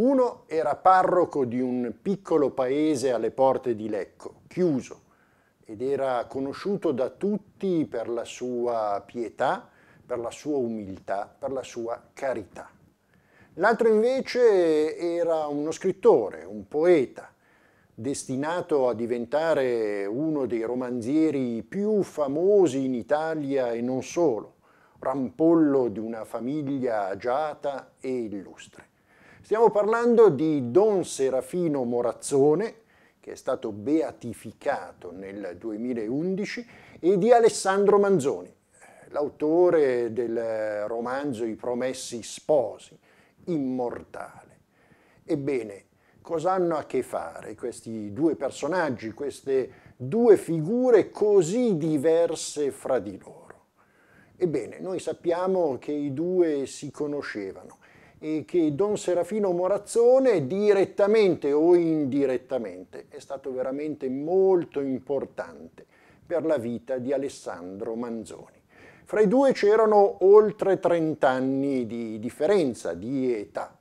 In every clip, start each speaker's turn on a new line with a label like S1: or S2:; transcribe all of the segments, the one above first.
S1: Uno era parroco di un piccolo paese alle porte di Lecco, chiuso, ed era conosciuto da tutti per la sua pietà, per la sua umiltà, per la sua carità. L'altro invece era uno scrittore, un poeta, destinato a diventare uno dei romanzieri più famosi in Italia e non solo, rampollo di una famiglia agiata e illustre. Stiamo parlando di Don Serafino Morazzone, che è stato beatificato nel 2011, e di Alessandro Manzoni, l'autore del romanzo I Promessi Sposi, immortale. Ebbene, cosa hanno a che fare questi due personaggi, queste due figure così diverse fra di loro? Ebbene, noi sappiamo che i due si conoscevano, e che Don Serafino Morazzone direttamente o indirettamente è stato veramente molto importante per la vita di Alessandro Manzoni. Fra i due c'erano oltre 30 anni di differenza di età.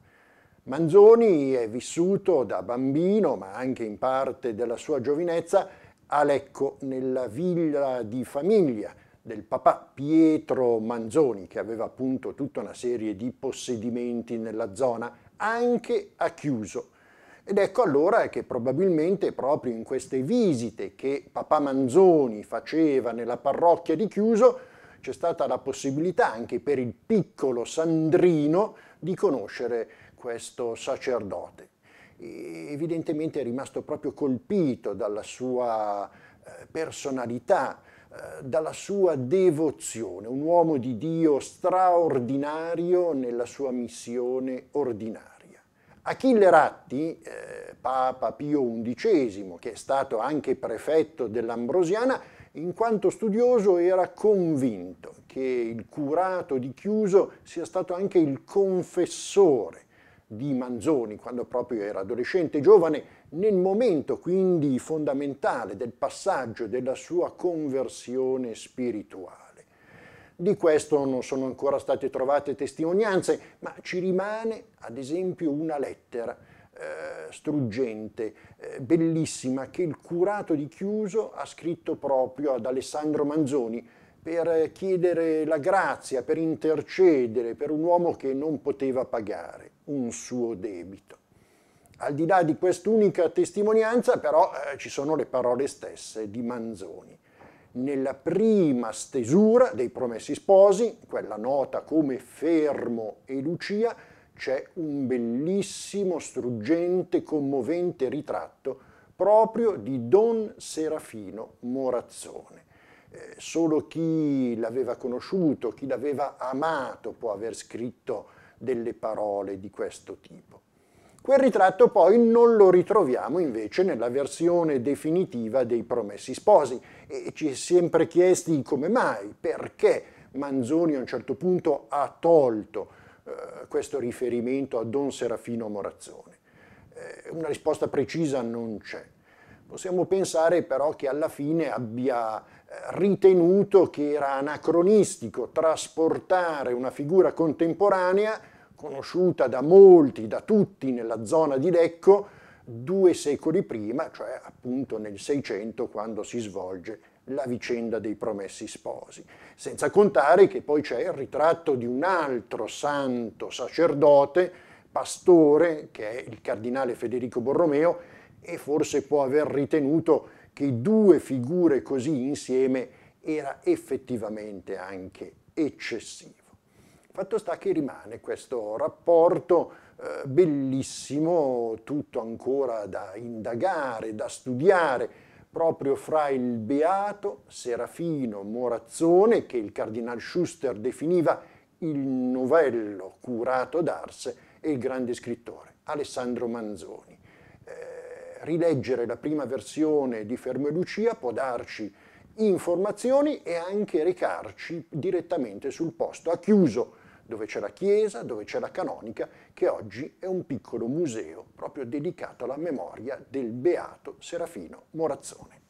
S1: Manzoni è vissuto da bambino, ma anche in parte della sua giovinezza, a Lecco, nella villa di famiglia, del papà Pietro Manzoni, che aveva appunto tutta una serie di possedimenti nella zona, anche a Chiuso. Ed ecco allora che probabilmente proprio in queste visite che papà Manzoni faceva nella parrocchia di Chiuso c'è stata la possibilità anche per il piccolo Sandrino di conoscere questo sacerdote. E evidentemente è rimasto proprio colpito dalla sua eh, personalità, eh, dalla sua devozione, un uomo di Dio straordinario nella sua missione ordinaria. Achille Ratti, eh, Papa Pio XI, che è stato anche prefetto dell'Ambrosiana, in quanto studioso era convinto che il curato di Chiuso sia stato anche il confessore di Manzoni quando proprio era adolescente giovane, nel momento quindi fondamentale del passaggio della sua conversione spirituale. Di questo non sono ancora state trovate testimonianze, ma ci rimane ad esempio una lettera eh, struggente, eh, bellissima, che il curato di Chiuso ha scritto proprio ad Alessandro Manzoni per chiedere la grazia, per intercedere per un uomo che non poteva pagare un suo debito. Al di là di quest'unica testimonianza però eh, ci sono le parole stesse di Manzoni. Nella prima stesura dei Promessi Sposi, quella nota come Fermo e Lucia, c'è un bellissimo, struggente, commovente ritratto proprio di Don Serafino Morazzone. Eh, solo chi l'aveva conosciuto, chi l'aveva amato può aver scritto delle parole di questo tipo. Quel ritratto poi non lo ritroviamo invece nella versione definitiva dei Promessi Sposi e ci è sempre chiesti come mai, perché Manzoni a un certo punto ha tolto eh, questo riferimento a Don Serafino Morazzone. Eh, una risposta precisa non c'è. Possiamo pensare però che alla fine abbia eh, ritenuto che era anacronistico trasportare una figura contemporanea, conosciuta da molti, da tutti nella zona di Lecco, due secoli prima, cioè appunto nel 600 quando si svolge la vicenda dei promessi sposi. Senza contare che poi c'è il ritratto di un altro santo sacerdote, pastore, che è il cardinale Federico Borromeo, e forse può aver ritenuto che due figure così insieme era effettivamente anche eccessivo. Fatto sta che rimane questo rapporto eh, bellissimo, tutto ancora da indagare, da studiare, proprio fra il beato Serafino Morazzone, che il cardinal Schuster definiva il novello curato d'Arse, e il grande scrittore Alessandro Manzoni rileggere la prima versione di Fermo e Lucia può darci informazioni e anche recarci direttamente sul posto a chiuso, dove c'è la chiesa, dove c'è la canonica, che oggi è un piccolo museo proprio dedicato alla memoria del beato Serafino Morazzone.